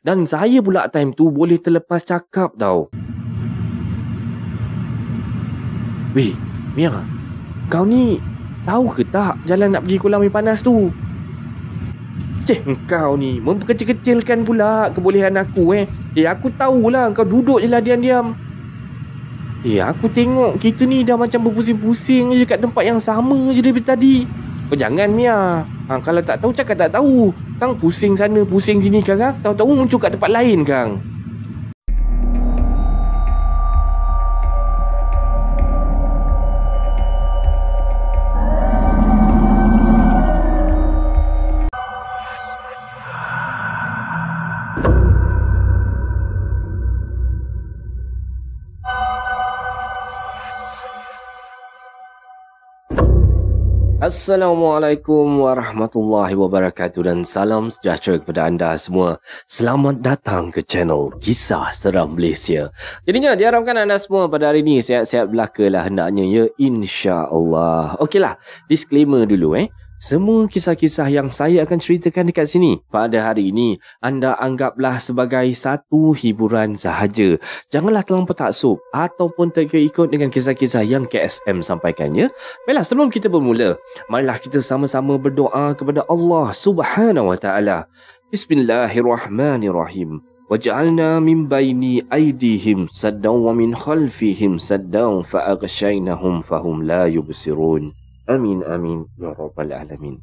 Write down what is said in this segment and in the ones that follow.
Dan saya pula time tu boleh terlepas cakap tau. Weh, Mia. Kau ni tahu ke tak jalan nak pergi kolam air panas tu? Cih, kau ni memperkecil-kecilkan pula kebolehan aku eh. Eh, aku tahulah kau duduk je lah diam-diam. Eh, aku tengok kita ni dah macam berpusing-pusing je kat tempat yang sama je dari tadi. Kau oh, jangan, Mia. Ha, kalau tak tahu, cakap tak tahu. Kang pusing sana, pusing sini kang. Tahu-tahu muncul kat tempat lain kang. Assalamualaikum warahmatullahi wabarakatuh dan salam sejahtera kepada anda semua. Selamat datang ke channel Kisah Seram Malaysia. Jadinya diharapkan anda semua pada hari ini sihat-sihat belakalah hendaknya ya insya-Allah. Okeylah, disclaimer dulu eh. Semua kisah-kisah yang saya akan ceritakan dekat sini pada hari ini anda anggaplah sebagai satu hiburan sahaja. Janganlah terlalu taksub ataupun terikut dengan kisah-kisah yang KSM sampaikan ya. Baiklah sebelum kita bermula, marilah kita sama-sama berdoa kepada Allah Subhanahu Wa Taala. Bismillahirrahmanirrahim. Waj'alna min baini aydihim saddan wa min khalfihim saddan fa'aghshaynahum fahum la yubsirun. Amin, amin, ya Rabbal Alamin.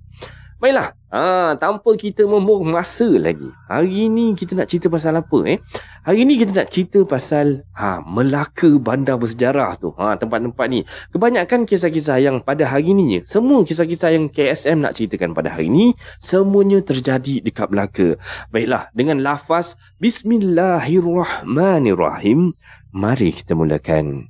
Baiklah, ha, tanpa kita membuang masa lagi, hari ini kita nak cerita pasal apa eh? Hari ini kita nak cerita pasal ha, Melaka bandar bersejarah tu, ha, tempat-tempat ni. Kebanyakan kisah-kisah yang pada hari ni, semua kisah-kisah yang KSM nak ceritakan pada hari ini semuanya terjadi dekat Melaka. Baiklah, dengan lafaz Bismillahirrahmanirrahim, mari kita mulakan.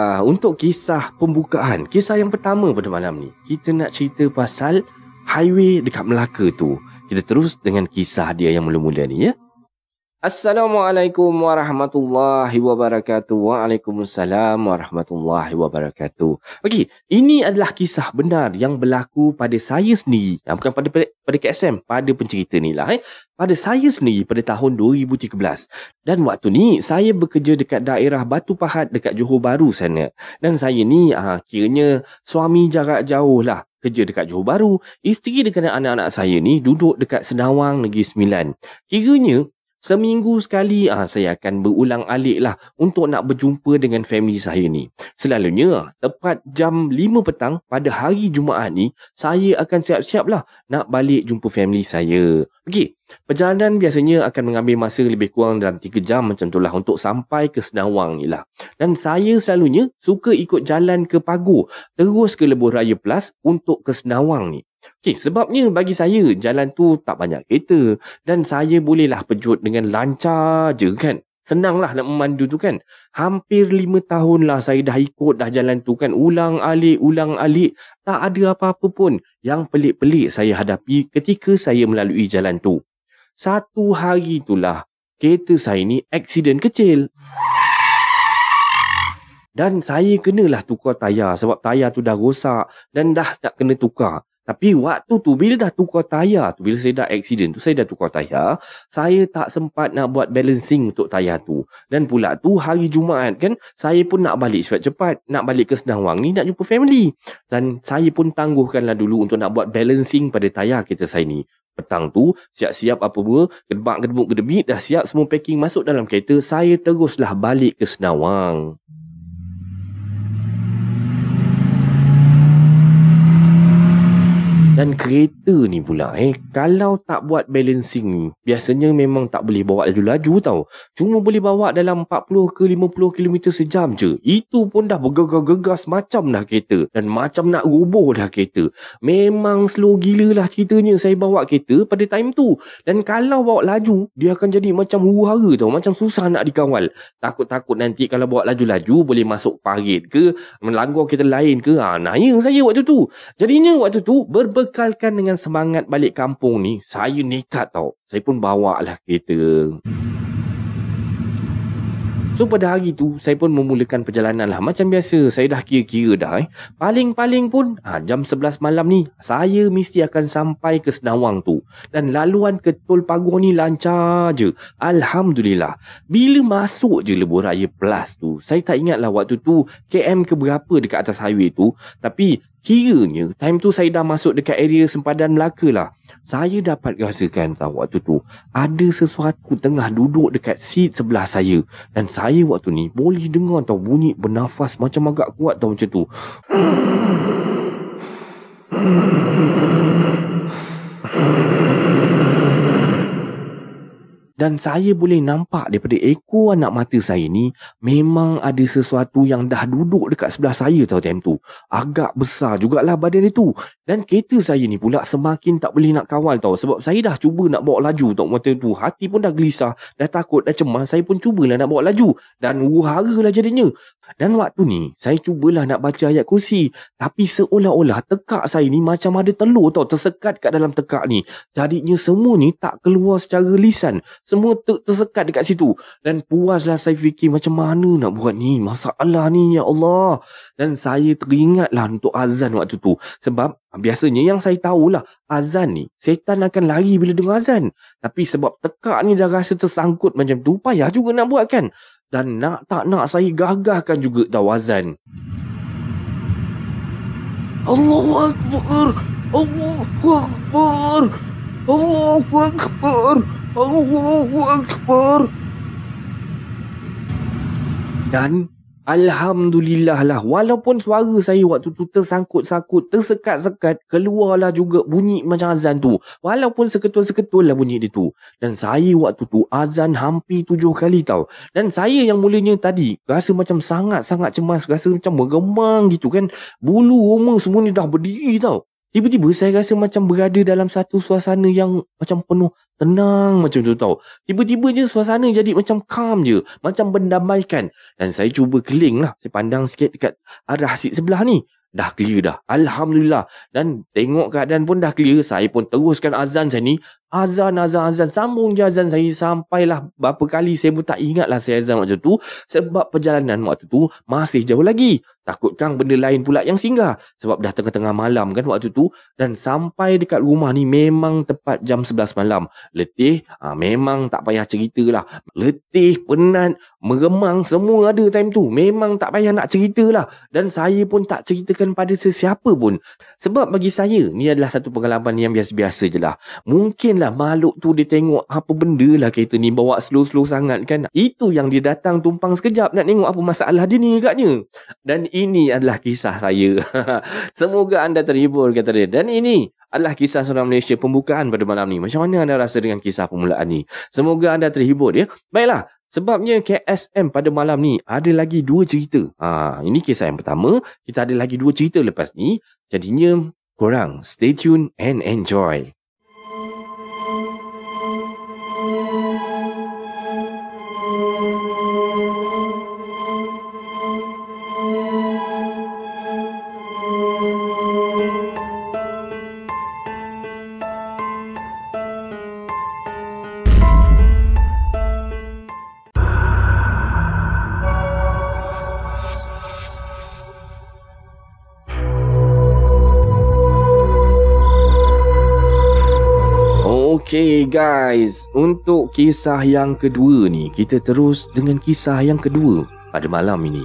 uh, untuk kisah pembukaan, kisah yang pertama pada malam ni, kita nak cerita pasal highway dekat Melaka tu. Kita terus dengan kisah dia yang mula-mula ni ya. Assalamualaikum warahmatullahi wabarakatuh. Waalaikumsalam warahmatullahi wabarakatuh. Okey, ini adalah kisah benar yang berlaku pada saya sendiri. Ya, bukan pada pada KSM, pada pencerita ni lah. Eh. Pada saya sendiri pada tahun 2013. Dan waktu ni, saya bekerja dekat daerah Batu Pahat dekat Johor Baru sana. Dan saya ni, aa, ah, kiranya suami jarak jauh lah kerja dekat Johor Baru, isteri dengan anak-anak saya ni duduk dekat Senawang Negeri Sembilan. Kiranya Seminggu sekali ah saya akan berulang alik lah untuk nak berjumpa dengan family saya ni. Selalunya tepat jam 5 petang pada hari Jumaat ni saya akan siap-siap lah nak balik jumpa family saya. Okey, perjalanan biasanya akan mengambil masa lebih kurang dalam 3 jam macam tu lah untuk sampai ke Senawang ni lah. Dan saya selalunya suka ikut jalan ke Pagu terus ke Lebuh Raya Plus untuk ke Senawang ni. Okey, sebabnya bagi saya jalan tu tak banyak kereta dan saya bolehlah pejut dengan lancar je kan. Senanglah nak memandu tu kan. Hampir lima tahun lah saya dah ikut dah jalan tu kan. Ulang alik, ulang alik. Tak ada apa-apa pun yang pelik-pelik saya hadapi ketika saya melalui jalan tu. Satu hari itulah, kereta saya ni aksiden kecil. Dan saya kenalah tukar tayar sebab tayar tu dah rosak dan dah tak kena tukar. Tapi waktu tu bila dah tukar tayar tu, bila saya dah accident tu, saya dah tukar tayar, saya tak sempat nak buat balancing untuk tayar tu. Dan pula tu hari Jumaat kan, saya pun nak balik cepat-cepat, nak balik ke Senang ni nak jumpa family. Dan saya pun tangguhkanlah dulu untuk nak buat balancing pada tayar kita saya ni. Petang tu, siap-siap apa pun, gedebak gedebuk gedebit, dah siap semua packing masuk dalam kereta, saya teruslah balik ke Senawang. Wang. Dan kereta ni pula eh kalau tak buat balancing biasanya memang tak boleh bawa laju-laju tau. Cuma boleh bawa dalam 40 ke 50 km sejam je. Itu pun dah bergegas-gegas macam dah kereta dan macam nak roboh dah kereta. Memang slow gila lah ceritanya saya bawa kereta pada time tu. Dan kalau bawa laju dia akan jadi macam huru-hara tau. Macam susah nak dikawal. Takut-takut nanti kalau bawa laju-laju boleh masuk parit ke melanggar kereta lain ke. Ha, naya saya waktu tu. Jadinya waktu tu berbe dibekalkan dengan semangat balik kampung ni, saya nekat tau. Saya pun bawa lah kereta. So pada hari tu saya pun memulakan perjalanan lah macam biasa saya dah kira-kira dah eh. Paling-paling pun ha, jam 11 malam ni saya mesti akan sampai ke Senawang tu. Dan laluan ke Tol Pagor ni lancar je. Alhamdulillah. Bila masuk je Lebuh Raya Plus tu saya tak ingat lah waktu tu KM ke berapa dekat atas highway tu. Tapi Kiranya time tu saya dah masuk dekat area sempadan Melaka lah. Saya dapat rasakan tahu waktu tu. Ada sesuatu tengah duduk dekat seat sebelah saya. Dan saya waktu ni boleh dengar tau bunyi bernafas macam agak kuat tau macam tu. Hmm dan saya boleh nampak daripada ekor anak mata saya ni memang ada sesuatu yang dah duduk dekat sebelah saya tau time tu. Agak besar jugalah badan dia tu. Dan kereta saya ni pula semakin tak boleh nak kawal tau sebab saya dah cuba nak bawa laju tau motor tu. Hati pun dah gelisah, dah takut, dah cemas. Saya pun cubalah nak bawa laju dan huru lah jadinya. Dan waktu ni saya cubalah nak baca ayat kursi tapi seolah-olah tekak saya ni macam ada telur tau tersekat kat dalam tekak ni. Jadinya semua ni tak keluar secara lisan semua ter- tersekat dekat situ. Dan puaslah saya fikir macam mana nak buat ni. Masalah ni ya Allah. Dan saya teringatlah untuk azan waktu tu. Sebab biasanya yang saya tahulah azan ni. Setan akan lari bila dengar azan. Tapi sebab tekak ni dah rasa tersangkut macam tu. Payah juga nak buat kan. Dan nak tak nak saya gagahkan juga tau azan. Allahu Akbar! Allahu Akbar! Allahu Akbar! Allahu Akbar! Allahu Akbar. Dan Alhamdulillah lah Walaupun suara saya waktu tu tersangkut-sangkut Tersekat-sekat Keluarlah juga bunyi macam azan tu Walaupun seketul-seketul lah bunyi dia tu Dan saya waktu tu azan hampir tujuh kali tau Dan saya yang mulanya tadi Rasa macam sangat-sangat cemas Rasa macam bergemang gitu kan Bulu rumah semua ni dah berdiri tau Tiba-tiba saya rasa macam berada dalam satu suasana yang macam penuh tenang macam tu tau. Tiba-tiba je suasana jadi macam calm je. Macam mendamaikan. Dan saya cuba keling lah. Saya pandang sikit dekat arah seat sebelah ni. Dah clear dah. Alhamdulillah. Dan tengok keadaan pun dah clear. Saya pun teruskan azan saya ni. Azan, azan, azan. Sambung je azan saya sampailah berapa kali saya pun tak ingatlah saya azan waktu tu. Sebab perjalanan waktu tu masih jauh lagi. Takut kang benda lain pula yang singgah. Sebab dah tengah-tengah malam kan waktu tu. Dan sampai dekat rumah ni memang tepat jam 11 malam. Letih, ha, memang tak payah cerita lah. Letih, penat, meremang semua ada time tu. Memang tak payah nak cerita lah. Dan saya pun tak ceritakan pada sesiapa pun. Sebab bagi saya, ni adalah satu pengalaman yang biasa-biasa je lah. Mungkin lah makhluk tu dia tengok apa benda lah kereta ni bawa slow-slow sangat kan. Itu yang dia datang tumpang sekejap nak tengok apa masalah dia ni agaknya. Dan ini adalah kisah saya. Semoga anda terhibur kata dia. Dan ini adalah kisah seorang Malaysia pembukaan pada malam ni. Macam mana anda rasa dengan kisah permulaan ni? Semoga anda terhibur ya. Baiklah, Sebabnya KSM pada malam ni ada lagi dua cerita. Ha, ini kisah yang pertama. Kita ada lagi dua cerita lepas ni. Jadinya korang stay tune and enjoy. Okay guys, untuk kisah yang kedua ni, kita terus dengan kisah yang kedua pada malam ini.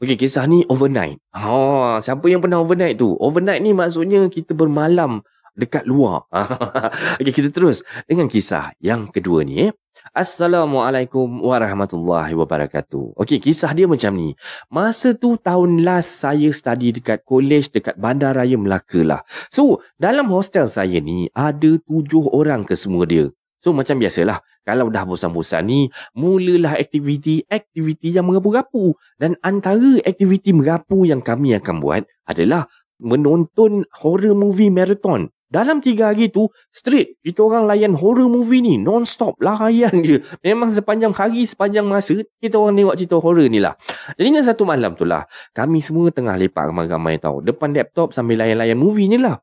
Okay, kisah ni overnight. Ha, siapa yang pernah overnight tu? Overnight ni maksudnya kita bermalam dekat luar. okay, kita terus dengan kisah yang kedua ni eh. Assalamualaikum warahmatullahi wabarakatuh. Okey, kisah dia macam ni. Masa tu tahun last saya study dekat college dekat Bandaraya Melaka lah. So, dalam hostel saya ni ada tujuh orang ke semua dia. So, macam biasalah. Kalau dah bosan-bosan ni, mulalah aktiviti-aktiviti yang merapu-rapu. Dan antara aktiviti merapu yang kami akan buat adalah menonton horror movie marathon. Dalam tiga hari tu, straight, kita orang layan horror movie ni, non-stop, layan je. Memang sepanjang hari, sepanjang masa, kita orang tengok cerita horror ni lah. Jadi, satu malam tu lah, kami semua tengah lepak ramai-ramai tau. Depan laptop sambil layan-layan movie ni lah.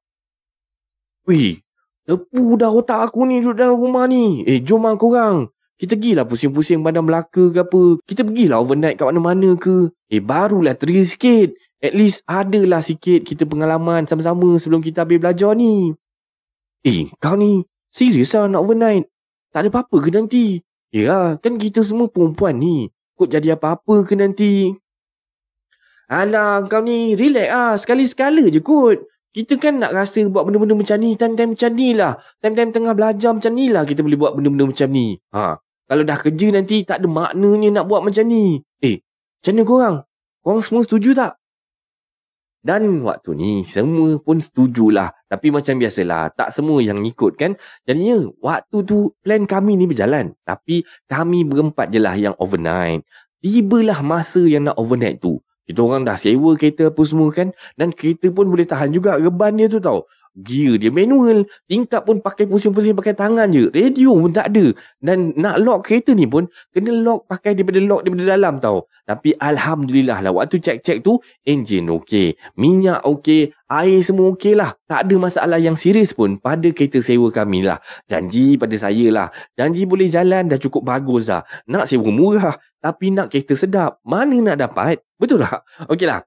Weh, tepu dah otak aku ni duduk dalam rumah ni. Eh, jom lah korang. Kita gilah pusing-pusing badan Melaka ke apa. Kita pergilah overnight kat mana-mana ke. Eh, barulah teri sikit. At least adalah sikit kita pengalaman sama-sama sebelum kita habis belajar ni. Eh, kau ni serius lah nak overnight? Tak ada apa-apa ke nanti? Ya, ah, kan kita semua perempuan ni. Kok jadi apa-apa ke nanti? Alah, kau ni relax ah Sekali-sekala je kot. Kita kan nak rasa buat benda-benda macam ni. Time-time macam ni lah. Time-time tengah belajar macam ni lah kita boleh buat benda-benda macam ni. Ha, kalau dah kerja nanti tak ada maknanya nak buat macam ni. Eh, macam mana korang? Korang semua setuju tak? Dan waktu ni semua pun setuju lah, Tapi macam biasalah, tak semua yang ikut kan. Jadinya waktu tu plan kami ni berjalan. Tapi kami berempat je lah yang overnight. Tibalah masa yang nak overnight tu. Kita orang dah sewa kereta apa semua kan. Dan kereta pun boleh tahan juga reban dia tu tau gear dia manual tingkap pun pakai pusing-pusing pakai tangan je radio pun tak ada dan nak lock kereta ni pun kena lock pakai daripada lock daripada dalam tau tapi Alhamdulillah lah waktu cek-cek tu engine okey minyak okey air semua okey lah tak ada masalah yang serius pun pada kereta sewa kami lah janji pada saya lah janji boleh jalan dah cukup bagus dah nak sewa murah tapi nak kereta sedap mana nak dapat betul tak? okey lah.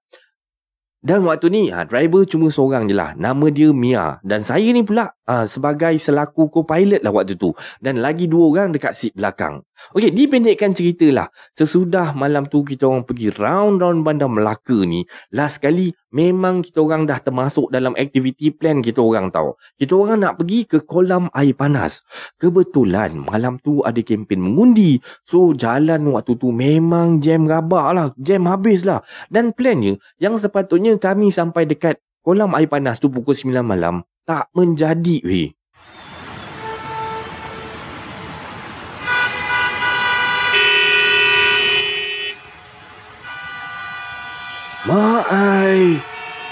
Dan waktu ni, ha, driver cuma seorang je lah. Nama dia Mia. Dan saya ni pula ha, sebagai selaku co-pilot lah waktu tu. Dan lagi dua orang dekat seat belakang. Okey, dipendekkan cerita lah. Sesudah malam tu kita orang pergi round-round bandar Melaka ni, last sekali memang kita orang dah termasuk dalam aktiviti plan kita orang tau. Kita orang nak pergi ke kolam air panas. Kebetulan malam tu ada kempen mengundi. So, jalan waktu tu memang jam rabak lah. Jam habis lah. Dan plannya, yang sepatutnya kami sampai dekat kolam air panas tu pukul 9 malam, tak menjadi weh. Mak ai,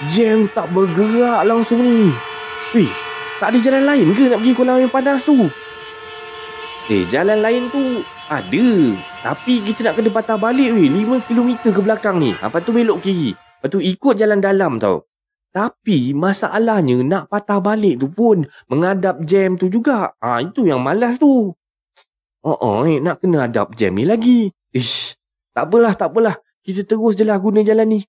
jam tak bergerak langsung ni. Weh, tak ada jalan lain ke nak pergi kolam air panas tu? Eh, jalan lain tu ada. Tapi kita nak kena patah balik weh, 5km ke belakang ni. Apa tu belok kiri. Lepas tu ikut jalan dalam tau. Tapi masalahnya nak patah balik tu pun mengadap jam tu juga. Ha, itu yang malas tu. Oh, oh eh, nak kena adap jam ni lagi. Ish, tak apalah, tak apalah. Kita terus je lah guna jalan ni.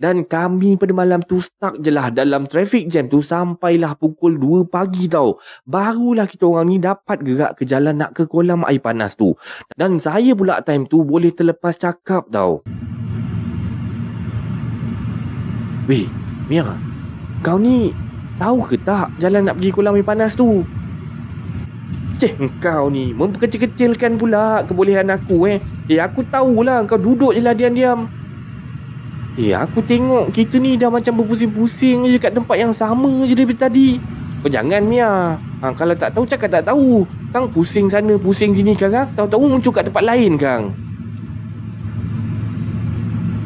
Dan kami pada malam tu stuck je lah dalam trafik jam tu sampailah pukul 2 pagi tau. Barulah kita orang ni dapat gerak ke jalan nak ke kolam air panas tu. Dan saya pula time tu boleh terlepas cakap tau. Weh, Mia Kau ni Tahu ke tak jalan nak pergi kolam air panas tu? Cih, kau ni memperkecil-kecilkan pula kebolehan aku eh. Eh, aku tahulah kau duduk je lah diam-diam. Eh, aku tengok kita ni dah macam berpusing-pusing je kat tempat yang sama je dari tadi. Kau oh, jangan, Mia. Ha, kalau tak tahu, cakap tak tahu. Kang pusing sana, pusing sini, kang. Ha, tahu-tahu muncul kat tempat lain, Kang.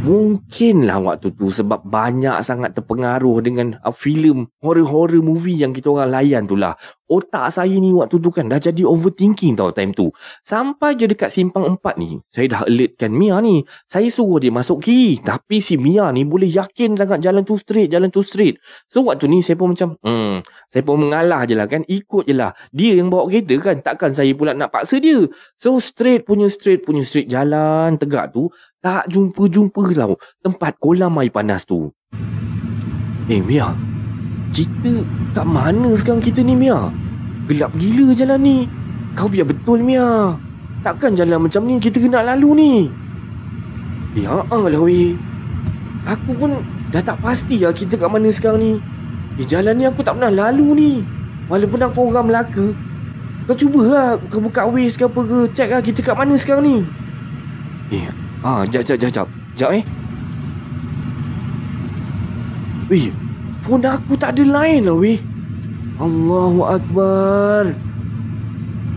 Mungkinlah waktu tu sebab banyak sangat terpengaruh dengan uh, filem horror-horror movie yang kita orang layan tu lah otak saya ni waktu tu kan dah jadi overthinking tau time tu. Sampai je dekat simpang empat ni, saya dah alertkan Mia ni. Saya suruh dia masuk ki Tapi si Mia ni boleh yakin sangat jalan tu straight, jalan tu straight. So waktu ni saya pun macam, hmm, saya pun mengalah je lah kan. Ikut je lah. Dia yang bawa kereta kan. Takkan saya pula nak paksa dia. So straight punya straight punya straight jalan tegak tu, tak jumpa-jumpa lah tempat kolam air panas tu. Eh hey, Mia, kita kat mana sekarang kita ni Mia? Gelap gila jalan ni Kau biar betul Mia Takkan jalan macam ni kita kena lalu ni Ya Allah weh Aku pun dah tak pasti lah kita kat mana sekarang ni Di jalan ni aku tak pernah lalu ni Walaupun aku orang Melaka Kau cubalah kau buka Waze ke apa ke Check lah kita kat mana sekarang ni Eh, ah, jap, jap, jap, jap Jap eh Weh, Phone aku tak ada lain lah weh. Allahu Akbar.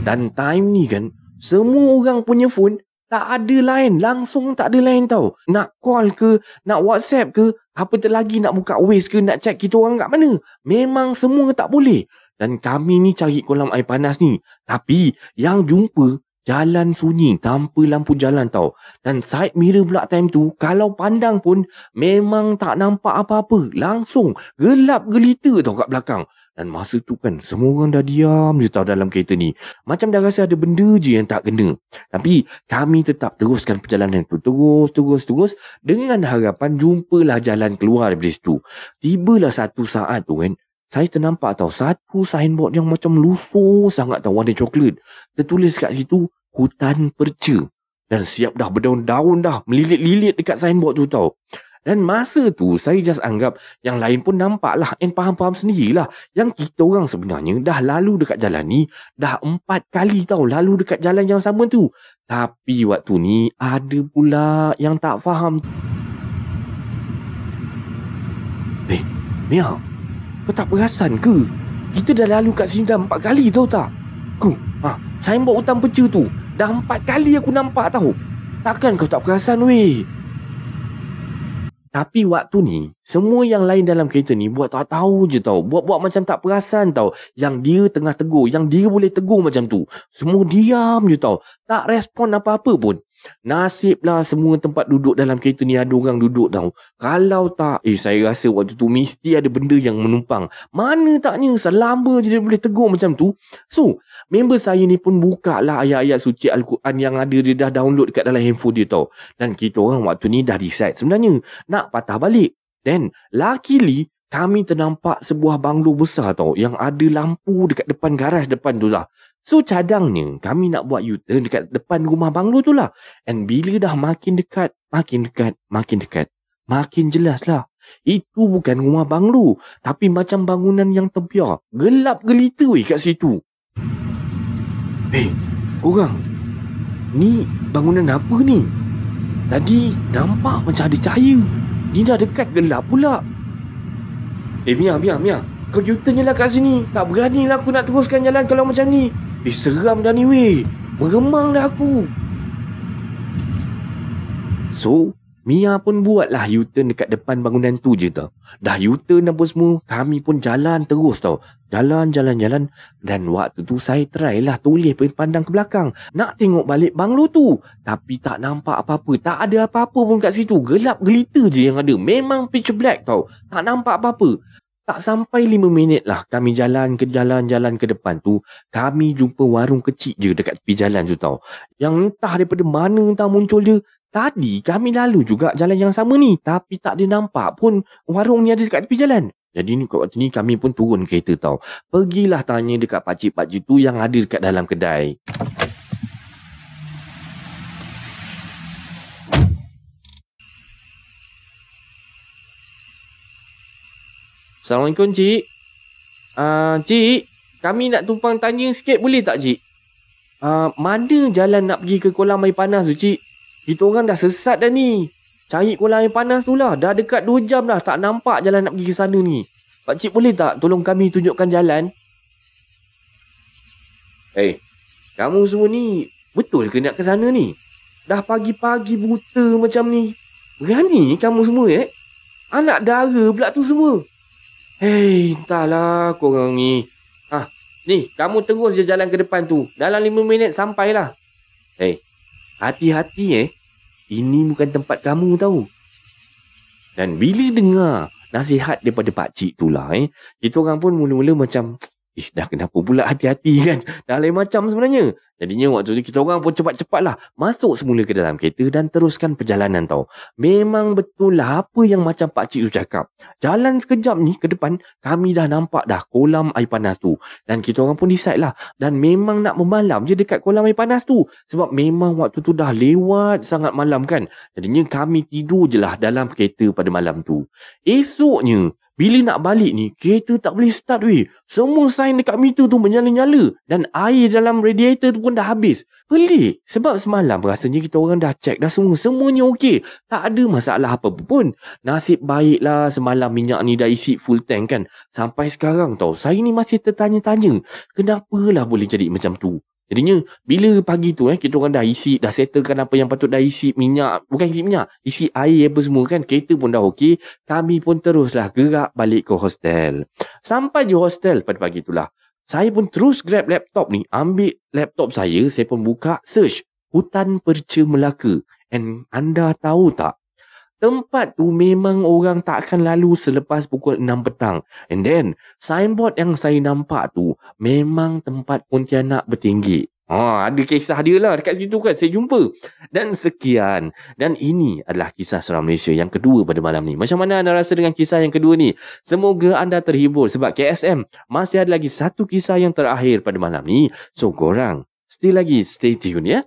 Dan time ni kan, semua orang punya phone tak ada lain. Langsung tak ada lain tau. Nak call ke, nak whatsapp ke, apa tu lagi nak buka waste ke, nak check kita orang kat mana. Memang semua tak boleh. Dan kami ni cari kolam air panas ni. Tapi yang jumpa Jalan sunyi, tanpa lampu jalan tau. Dan side mirror pula time tu, kalau pandang pun memang tak nampak apa-apa. Langsung gelap gelita tau kat belakang. Dan masa tu kan semua orang dah diam je tau dalam kereta ni. Macam dah rasa ada benda je yang tak kena. Tapi kami tetap teruskan perjalanan tu. Terus, terus, terus. Dengan harapan jumpalah jalan keluar dari situ. Tibalah satu saat tu kan. Saya ternampak tau satu signboard yang macam lusuh sangat tau warna coklat. Tertulis kat situ hutan perca dan siap dah berdaun-daun dah melilit-lilit dekat signboard tu tau. Dan masa tu saya just anggap yang lain pun nampak lah and faham-faham sendirilah yang kita orang sebenarnya dah lalu dekat jalan ni dah empat kali tau lalu dekat jalan yang sama tu. Tapi waktu ni ada pula yang tak faham. Eh, Mia, kau tak perasan ke? Kita dah lalu kat sini dah empat kali tau tak? Kau, ha, saya buat hutan peca tu. Dah empat kali aku nampak tahu. Takkan kau tak perasan weh? Tapi waktu ni, semua yang lain dalam kereta ni buat tak tahu je tau. Buat-buat macam tak perasan tau. Yang dia tengah tegur, yang dia boleh tegur macam tu. Semua diam je tau. Tak respon apa-apa pun. Nasib lah semua tempat duduk dalam kereta ni ada orang duduk tau. Kalau tak, eh saya rasa waktu tu mesti ada benda yang menumpang. Mana taknya selamba je dia boleh tegur macam tu. So, member saya ni pun buka lah ayat-ayat suci Al-Quran yang ada dia dah download dekat dalam handphone dia tau. Dan kita orang waktu ni dah decide sebenarnya nak patah balik. Then, luckily, kami ternampak sebuah banglo besar tau yang ada lampu dekat depan garaj depan tu lah. So cadangnya kami nak buat U-turn eh, dekat depan rumah banglo tu lah. And bila dah makin dekat, makin dekat, makin dekat, makin jelas lah. Itu bukan rumah banglo. Tapi macam bangunan yang terbiar. Gelap gelita weh kat situ. Eh, hey, korang. Ni bangunan apa ni? Tadi nampak macam ada cahaya. Ni dah dekat gelap pula. Eh, Mia, Mia, Mia. Kau U-turn je lah kat sini. Tak beranilah aku nak teruskan jalan kalau macam ni. Eh seram dah ni weh Meremang dah aku So Mia pun buatlah U-turn dekat depan bangunan tu je tau. Dah U-turn apa semua, kami pun jalan terus tau. Jalan, jalan, jalan. Dan waktu tu saya try lah tulis pandang ke belakang. Nak tengok balik banglo tu. Tapi tak nampak apa-apa. Tak ada apa-apa pun kat situ. Gelap gelita je yang ada. Memang pitch black tau. Tak nampak apa-apa. Tak sampai lima minit lah kami jalan ke jalan-jalan ke depan tu, kami jumpa warung kecil je dekat tepi jalan tu tau. Yang entah daripada mana entah muncul dia, tadi kami lalu juga jalan yang sama ni tapi tak dia nampak pun warung ni ada dekat tepi jalan. Jadi ni kat waktu ni kami pun turun kereta tau. Pergilah tanya dekat pakcik-pakcik tu yang ada dekat dalam kedai. Assalamualaikum cik. Ah uh, cik, kami nak tumpang tanya sikit boleh tak cik? Ah uh, mana jalan nak pergi ke kolam air panas tu cik? Kita orang dah sesat dah ni. Cari kolam air panas tu lah. Dah dekat 2 jam dah tak nampak jalan nak pergi ke sana ni. Pak cik boleh tak tolong kami tunjukkan jalan? Eh, hey, kamu semua ni betul ke nak ke sana ni? Dah pagi-pagi buta macam ni. Berani kamu semua eh? Anak dara pula tu semua. Hei, entahlah korang ni. Ha, ni, kamu terus je jalan ke depan tu. Dalam lima minit sampailah. Hei, hati-hati eh. Ini bukan tempat kamu tahu. Dan bila dengar nasihat daripada pakcik tu lah eh, kita orang pun mula-mula macam, Ih, dah kenapa pula hati-hati kan? Dah lain macam sebenarnya. Jadinya waktu tu kita orang pun cepat-cepatlah masuk semula ke dalam kereta dan teruskan perjalanan tau. Memang betul lah apa yang macam Pak Cik tu cakap. Jalan sekejap ni ke depan, kami dah nampak dah kolam air panas tu. Dan kita orang pun decide lah. Dan memang nak memalam je dekat kolam air panas tu. Sebab memang waktu tu dah lewat sangat malam kan? Jadinya kami tidur je lah dalam kereta pada malam tu. Esoknya, bila nak balik ni, kereta tak boleh start weh. Semua sign dekat meter tu menyala-nyala dan air dalam radiator tu pun dah habis. Pelik. Sebab semalam rasanya kita orang dah check dah semua. Semuanya okey. Tak ada masalah apa pun. Nasib baiklah semalam minyak ni dah isi full tank kan. Sampai sekarang tau, saya ni masih tertanya-tanya. Kenapalah boleh jadi macam tu? Jadinya bila pagi tu eh kita orang dah isi dah settlekan apa yang patut dah isi minyak bukan isi minyak isi air apa semua kan kereta pun dah okey kami pun teruslah gerak balik ke hostel. Sampai di hostel pada pagi itulah saya pun terus grab laptop ni ambil laptop saya saya pun buka search hutan perca Melaka and anda tahu tak Tempat tu memang orang tak akan lalu selepas pukul 6 petang. And then, signboard yang saya nampak tu memang tempat Pontianak bertinggi. Ha, ada kisah dia lah dekat situ kan saya jumpa. Dan sekian. Dan ini adalah kisah seram Malaysia yang kedua pada malam ni. Macam mana anda rasa dengan kisah yang kedua ni? Semoga anda terhibur sebab KSM masih ada lagi satu kisah yang terakhir pada malam ni. So korang, still lagi stay tune ya.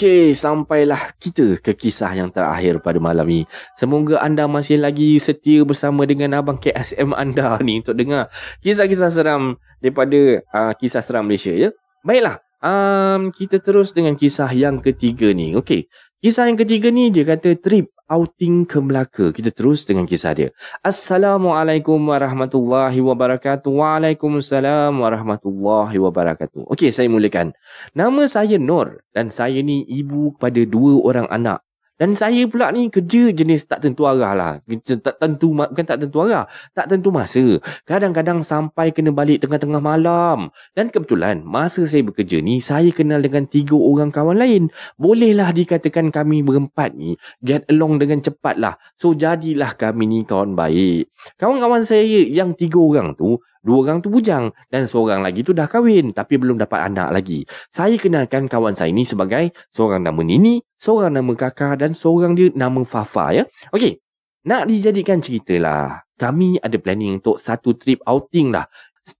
Okey, sampailah kita ke kisah yang terakhir pada malam ni. Semoga anda masih lagi setia bersama dengan abang KSM anda ni untuk dengar kisah-kisah seram daripada uh, kisah seram Malaysia ya. Baiklah, um, kita terus dengan kisah yang ketiga ni. Okey, kisah yang ketiga ni dia kata trip outing ke Melaka. Kita terus dengan kisah dia. Assalamualaikum warahmatullahi wabarakatuh. Waalaikumsalam warahmatullahi wabarakatuh. Okey, saya mulakan. Nama saya Nur dan saya ni ibu kepada dua orang anak. Dan saya pula ni kerja jenis tak tentu arah lah. Tak tentu, bukan tak tentu arah. Tak tentu masa. Kadang-kadang sampai kena balik tengah-tengah malam. Dan kebetulan, masa saya bekerja ni, saya kenal dengan tiga orang kawan lain. Bolehlah dikatakan kami berempat ni, get along dengan cepat lah. So, jadilah kami ni kawan baik. Kawan-kawan saya yang tiga orang tu, dua orang tu bujang. Dan seorang lagi tu dah kahwin. Tapi belum dapat anak lagi. Saya kenalkan kawan saya ni sebagai seorang nama Nini seorang nama Kaka dan seorang dia nama Fafa ya. Okey, nak dijadikan cerita lah. Kami ada planning untuk satu trip outing lah.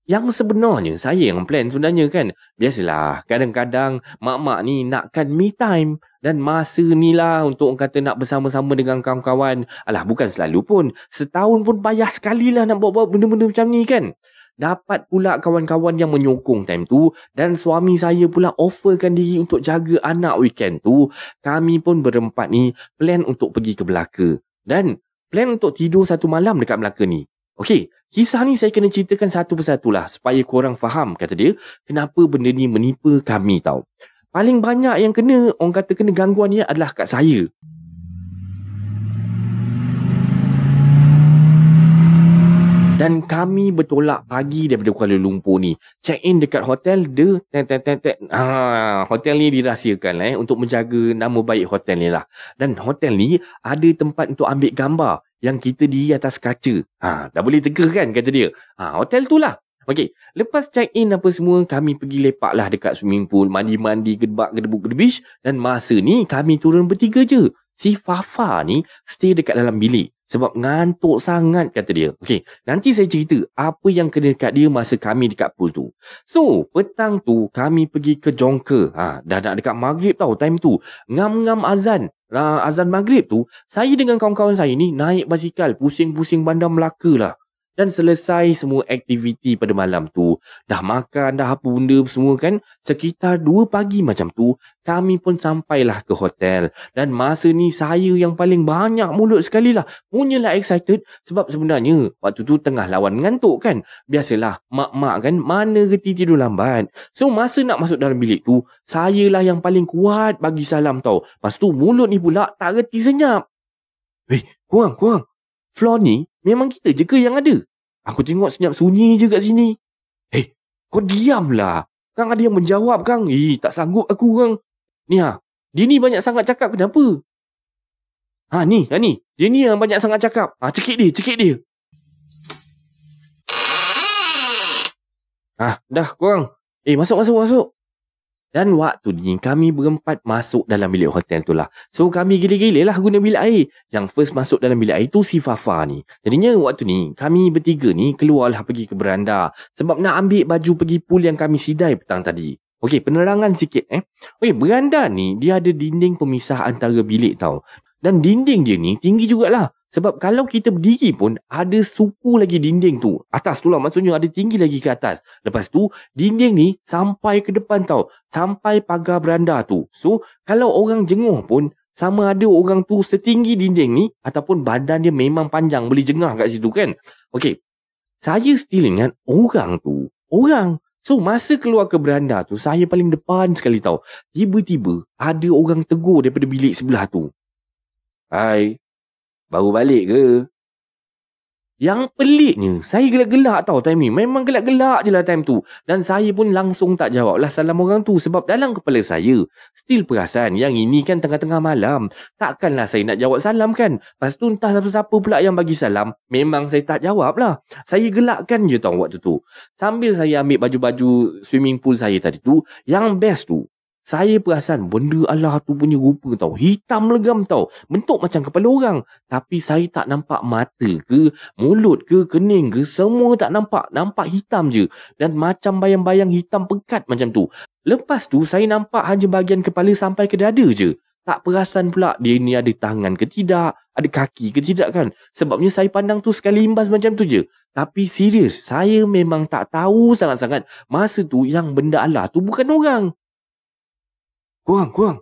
Yang sebenarnya saya yang plan sebenarnya kan. Biasalah kadang-kadang mak-mak ni nakkan me time. Dan masa ni lah untuk orang kata nak bersama-sama dengan kawan-kawan. Alah bukan selalu pun. Setahun pun payah sekali lah nak buat-buat benda-benda macam ni kan dapat pula kawan-kawan yang menyokong time tu dan suami saya pula offerkan diri untuk jaga anak weekend tu, kami pun berempat ni plan untuk pergi ke Melaka dan plan untuk tidur satu malam dekat Melaka ni. Okey, kisah ni saya kena ceritakan satu persatulah supaya korang faham kata dia kenapa benda ni menipu kami tau. Paling banyak yang kena, orang kata kena gangguan ni adalah kat saya. Dan kami bertolak pagi daripada Kuala Lumpur ni. Check in dekat hotel de tet tet tet. Ha, hotel ni dirahsiakan lah, eh untuk menjaga nama baik hotel ni lah. Dan hotel ni ada tempat untuk ambil gambar yang kita di atas kaca. Ha, dah boleh tegur kan kata dia. Ha, hotel tu lah. Okey, lepas check in apa semua, kami pergi lepaklah dekat swimming pool, mandi-mandi, gedebak, gedebuk, gedebish dan masa ni kami turun bertiga je. Si Fafa ni stay dekat dalam bilik sebab ngantuk sangat kata dia. Okey, nanti saya cerita apa yang kena dekat dia masa kami dekat pool tu. So, petang tu kami pergi ke Jongke. Ha, dah nak dekat maghrib tau time tu. Ngam-ngam azan. Ha, azan maghrib tu, saya dengan kawan-kawan saya ni naik basikal pusing-pusing bandar Melaka lah dan selesai semua aktiviti pada malam tu. Dah makan, dah apa benda semua kan. Sekitar 2 pagi macam tu, kami pun sampailah ke hotel. Dan masa ni saya yang paling banyak mulut sekali lah. Punyalah excited sebab sebenarnya waktu tu tengah lawan ngantuk kan. Biasalah mak-mak kan mana reti tidur lambat. So masa nak masuk dalam bilik tu, saya lah yang paling kuat bagi salam tau. Lepas tu mulut ni pula tak reti senyap. Weh, kurang, kurang. Floor ni memang kita je ke yang ada? Aku tengok senyap sunyi je kat sini. Hei, eh, kau diamlah. Kang ada yang menjawab, Kang. Eh, tak sanggup aku, Kang. Ni ha, dia ni banyak sangat cakap kenapa? Ha, ni, ha ni. Dia ni yang banyak sangat cakap. Ha, cekik dia, cekik dia. Ha, dah, korang. Eh, masuk, masuk, masuk. Dan waktu ni kami berempat masuk dalam bilik hotel tu lah. So kami gila-gila lah guna bilik air. Yang first masuk dalam bilik air tu si Fafa ni. Jadinya waktu ni kami bertiga ni keluarlah pergi ke beranda. Sebab nak ambil baju pergi pool yang kami sidai petang tadi. Okey, penerangan sikit eh. Okey, beranda ni dia ada dinding pemisah antara bilik tau. Dan dinding dia ni tinggi jugalah. Sebab kalau kita berdiri pun ada suku lagi dinding tu. Atas tu lah maksudnya ada tinggi lagi ke atas. Lepas tu dinding ni sampai ke depan tau. Sampai pagar beranda tu. So kalau orang jenguh pun sama ada orang tu setinggi dinding ni ataupun badan dia memang panjang boleh jengah kat situ kan. Okay. Saya still ingat orang tu. Orang. So masa keluar ke beranda tu saya paling depan sekali tau. Tiba-tiba ada orang tegur daripada bilik sebelah tu. Hai, Baru balik ke? Yang peliknya, saya gelak-gelak tau time ni. Memang gelak-gelak je lah time tu. Dan saya pun langsung tak jawab lah salam orang tu. Sebab dalam kepala saya, still perasan yang ini kan tengah-tengah malam. Takkanlah saya nak jawab salam kan? Lepas tu entah siapa-siapa pula yang bagi salam. Memang saya tak jawab lah. Saya gelakkan je tau waktu tu. Sambil saya ambil baju-baju swimming pool saya tadi tu, yang best tu, saya perasan benda Allah tu punya rupa tau. Hitam legam tau. Bentuk macam kepala orang. Tapi saya tak nampak mata ke, mulut ke, kening ke. Semua tak nampak. Nampak hitam je. Dan macam bayang-bayang hitam pekat macam tu. Lepas tu, saya nampak hanya bahagian kepala sampai ke dada je. Tak perasan pula dia ni ada tangan ke tidak, ada kaki ke tidak kan. Sebabnya saya pandang tu sekali imbas macam tu je. Tapi serius, saya memang tak tahu sangat-sangat masa tu yang benda Allah tu bukan orang. Korang, korang.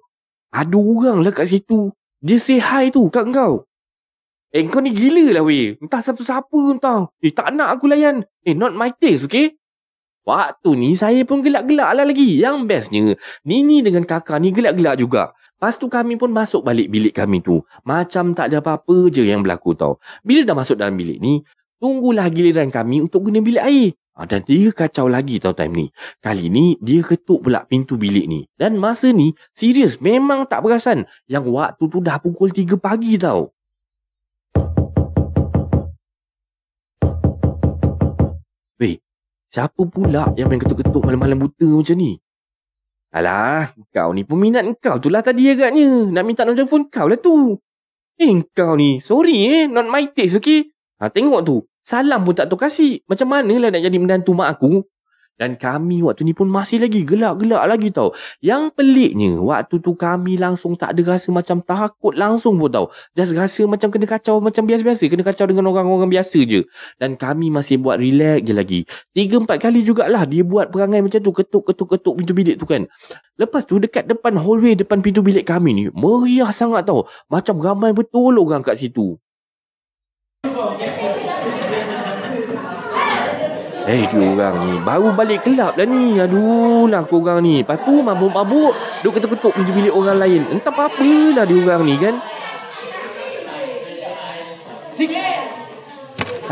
Ada orang lah kat situ. Dia say hi tu kat engkau Eh, kau ni gila lah weh. Entah siapa-siapa entah. Eh, tak nak aku layan. Eh, not my taste, okay? Waktu ni saya pun gelak-gelak lah lagi. Yang bestnya, Nini dengan kakak ni gelak-gelak juga. Lepas tu kami pun masuk balik bilik kami tu. Macam tak ada apa-apa je yang berlaku tau. Bila dah masuk dalam bilik ni, tunggulah giliran kami untuk guna bilik air. Ha, dan dia kacau lagi tau time ni. Kali ni, dia ketuk pula pintu bilik ni. Dan masa ni, serius, memang tak perasan yang waktu tu dah pukul 3 pagi tau. Weh, siapa pula yang main ketuk-ketuk malam-malam buta macam ni? Alah, kau ni peminat kau tu lah tadi agaknya. Nak minta nombor telefon kau lah tu. Eh, kau ni, sorry eh, not my taste, okay? Ha, ah, tengok tu, Salam pun tak tahu kasih. Macam manalah nak jadi menantu mak aku? Dan kami waktu ni pun masih lagi gelak-gelak lagi tau. Yang peliknya, waktu tu kami langsung tak ada rasa macam takut langsung pun tau. Just rasa macam kena kacau macam biasa-biasa. Kena kacau dengan orang-orang biasa je. Dan kami masih buat relax je lagi. Tiga, empat kali jugalah dia buat perangai macam tu. Ketuk-ketuk-ketuk pintu bilik tu kan. Lepas tu dekat depan hallway depan pintu bilik kami ni, meriah sangat tau. Macam ramai betul orang kat situ. Okay. Eh hey, dia orang ni Baru balik kelab lah ni Aduh lah korang ni Lepas tu mabuk-mabuk Duk ketuk-ketuk pintu bilik orang lain Entah apa-apa lah dia orang ni kan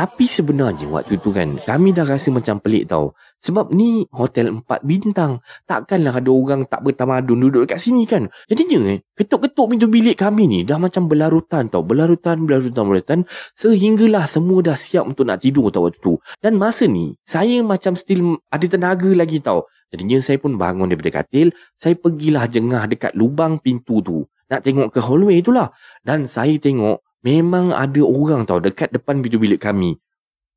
Tapi sebenarnya waktu tu kan Kami dah rasa macam pelik tau sebab ni hotel empat bintang. Takkanlah ada orang tak bertamadun duduk dekat sini kan. Jadinya eh, ketuk-ketuk pintu bilik kami ni dah macam berlarutan tau. Berlarutan, berlarutan, berlarutan. Sehinggalah semua dah siap untuk nak tidur tau waktu tu. Dan masa ni, saya macam still ada tenaga lagi tau. Jadi Jadinya saya pun bangun daripada katil. Saya pergilah jengah dekat lubang pintu tu. Nak tengok ke hallway itulah. Dan saya tengok, memang ada orang tau dekat depan pintu bilik kami.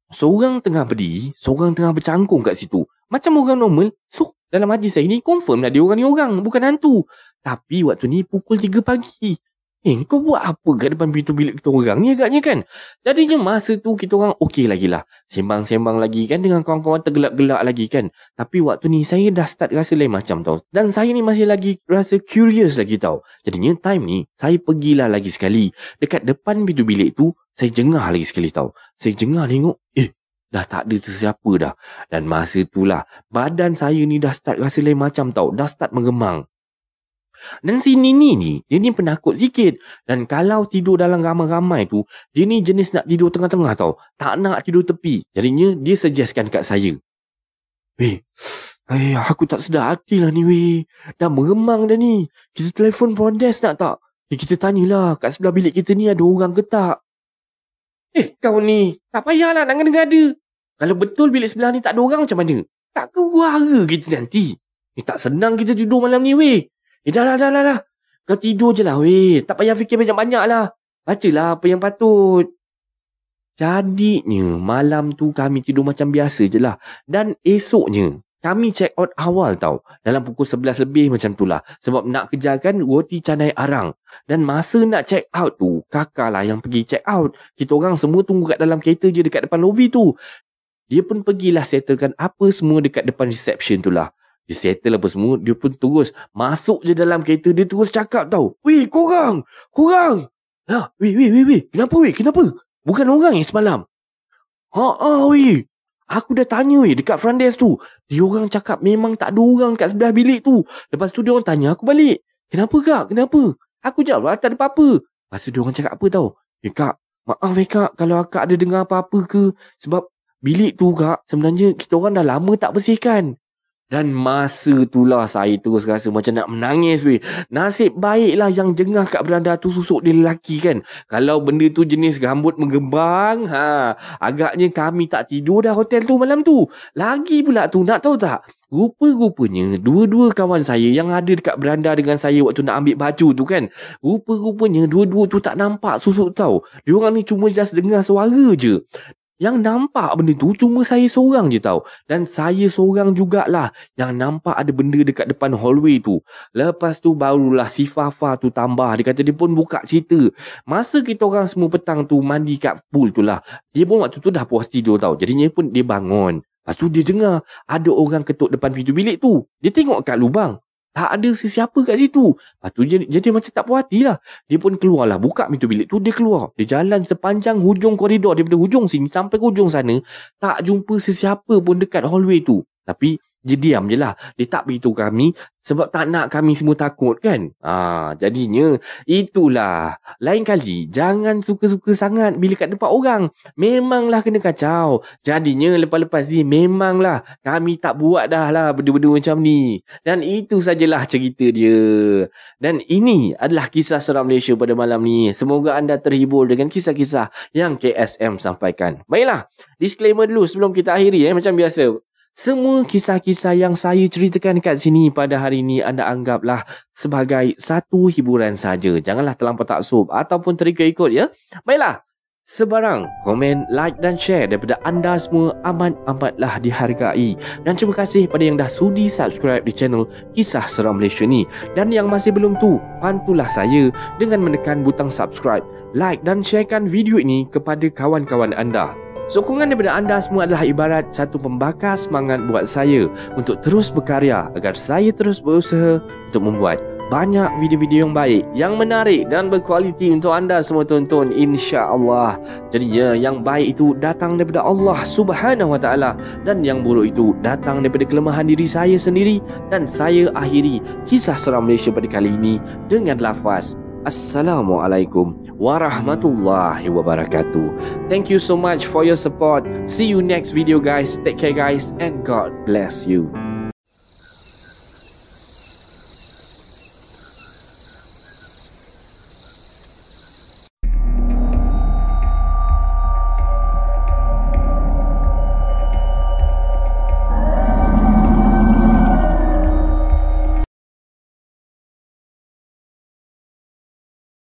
Seorang tengah berdiri, seorang tengah bercangkung kat situ. Macam orang normal. So, dalam majlis saya ni confirm lah dia orang ni orang, bukan hantu. Tapi waktu ni pukul 3 pagi. Eh kau buat apa kat depan pintu bilik kita orang ni agaknya kan Jadinya masa tu kita orang okey lagi lah Sembang-sembang lagi kan dengan kawan-kawan tergelak-gelak lagi kan Tapi waktu ni saya dah start rasa lain macam tau Dan saya ni masih lagi rasa curious lagi tau Jadinya time ni saya pergilah lagi sekali Dekat depan pintu bilik tu saya jengah lagi sekali tau Saya jengah tengok eh Dah tak ada sesiapa dah. Dan masa itulah, badan saya ni dah start rasa lain macam tau. Dah start mengemang. Dan si Nini ni, dia ni penakut sikit. Dan kalau tidur dalam ramai-ramai tu, dia ni jenis nak tidur tengah-tengah tau. Tak nak tidur tepi. Jadinya, dia suggestkan kat saya. Weh, Eh, aku tak sedar hati lah ni weh. Dah meremang dah ni. Kita telefon Brondes nak tak? Eh, kita tanyalah kat sebelah bilik kita ni ada orang ke tak? Eh, kau ni. Tak payahlah nak dengar ada. Kalau betul bilik sebelah ni tak ada orang macam mana? Tak keluar ke kita nanti? Eh, tak senang kita tidur malam ni weh. Eh dah lah, dah lah, dah. Kau tidur je lah weh. Tak payah fikir banyak-banyak lah. Bacalah apa yang patut. Jadinya malam tu kami tidur macam biasa je lah. Dan esoknya kami check out awal tau. Dalam pukul 11 lebih macam tu lah. Sebab nak kejarkan roti canai arang. Dan masa nak check out tu, kakak lah yang pergi check out. Kita orang semua tunggu kat dalam kereta je dekat depan lobby tu. Dia pun pergilah settlekan apa semua dekat depan reception tu lah. Dia settle apa semua Dia pun terus Masuk je dalam kereta Dia terus cakap tau Weh korang Korang Ha Weh weh weh weh Kenapa weh kenapa Bukan orang yang semalam Ha ha weh Aku dah tanya weh Dekat front desk tu Dia orang cakap Memang tak ada orang Kat sebelah bilik tu Lepas tu dia orang tanya Aku balik Kenapa kak kenapa Aku jawab lah Tak ada apa-apa Lepas tu dia orang cakap apa tau Eh kak Maaf eh kak Kalau kak ada dengar apa-apa ke Sebab Bilik tu kak Sebenarnya kita orang dah lama tak bersihkan dan masa itulah saya terus rasa macam nak menangis weh. Nasib baiklah yang jengah kat beranda tu susuk dia lelaki kan. Kalau benda tu jenis rambut mengembang, ha, agaknya kami tak tidur dah hotel tu malam tu. Lagi pula tu nak tahu tak? Rupa-rupanya dua-dua kawan saya yang ada dekat beranda dengan saya waktu nak ambil baju tu kan. Rupa-rupanya dua-dua tu tak nampak susuk tau. Diorang ni cuma just dengar suara je. Yang nampak benda tu cuma saya seorang je tau. Dan saya seorang jugalah yang nampak ada benda dekat depan hallway tu. Lepas tu barulah si Fafa tu tambah. Dia kata dia pun buka cerita. Masa kita orang semua petang tu mandi kat pool tu lah. Dia pun waktu tu dah puas tidur tau. Jadinya pun dia bangun. Lepas tu dia dengar ada orang ketuk depan pintu bilik tu. Dia tengok kat lubang. Tak ada sesiapa kat situ. Lepas tu jadi, jadi macam tak puas hati lah. Dia pun keluar lah. Buka pintu bilik tu dia keluar. Dia jalan sepanjang hujung koridor. Daripada hujung sini sampai ke hujung sana. Tak jumpa sesiapa pun dekat hallway tu. Tapi dia diam je lah. Dia tak beritahu kami sebab tak nak kami semua takut kan. Ha, jadinya itulah. Lain kali jangan suka-suka sangat bila kat tempat orang. Memanglah kena kacau. Jadinya lepas-lepas ni memanglah kami tak buat dah lah benda-benda macam ni. Dan itu sajalah cerita dia. Dan ini adalah kisah seram Malaysia pada malam ni. Semoga anda terhibur dengan kisah-kisah yang KSM sampaikan. Baiklah, disclaimer dulu sebelum kita akhiri eh. Macam biasa, semua kisah-kisah yang saya ceritakan kat sini pada hari ini anda anggaplah sebagai satu hiburan saja. Janganlah terlampau taksub ataupun terikut ikut ya. Baiklah, sebarang komen, like dan share daripada anda semua amat-amatlah dihargai. Dan terima kasih pada yang dah sudi subscribe di channel Kisah Seram Malaysia ni. Dan yang masih belum tu, pantulah saya dengan menekan butang subscribe, like dan sharekan video ini kepada kawan-kawan anda. Sokongan daripada anda semua adalah ibarat satu pembakar semangat buat saya untuk terus berkarya agar saya terus berusaha untuk membuat banyak video-video yang baik, yang menarik dan berkualiti untuk anda semua tonton insya-Allah. Jadi ya, yang baik itu datang daripada Allah Subhanahu Wa Taala dan yang buruk itu datang daripada kelemahan diri saya sendiri dan saya akhiri kisah seram Malaysia pada kali ini dengan lafaz Assalamualaikum warahmatullahi wabarakatuh. Thank you so much for your support. See you next video guys. Take care guys and God bless you.